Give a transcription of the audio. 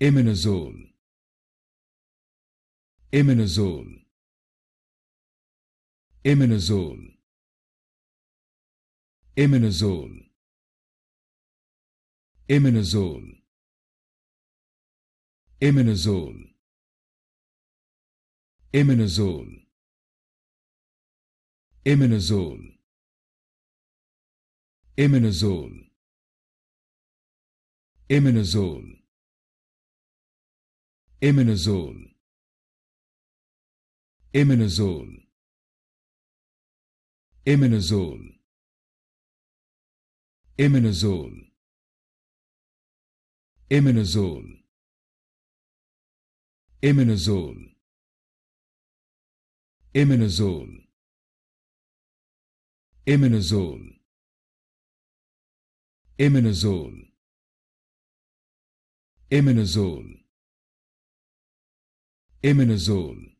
Iminazole. Iminazole. Iminazole. Iminazole. Iminazole. Iminazole. Iminazole. Iminazole. Iminazole. Iminazole. Iminazole. Iminazole. Iminazole. Iminazole. Iminazole. Iminazole. Iminazole. Iminazole. Iminazole. Iminazole iminazole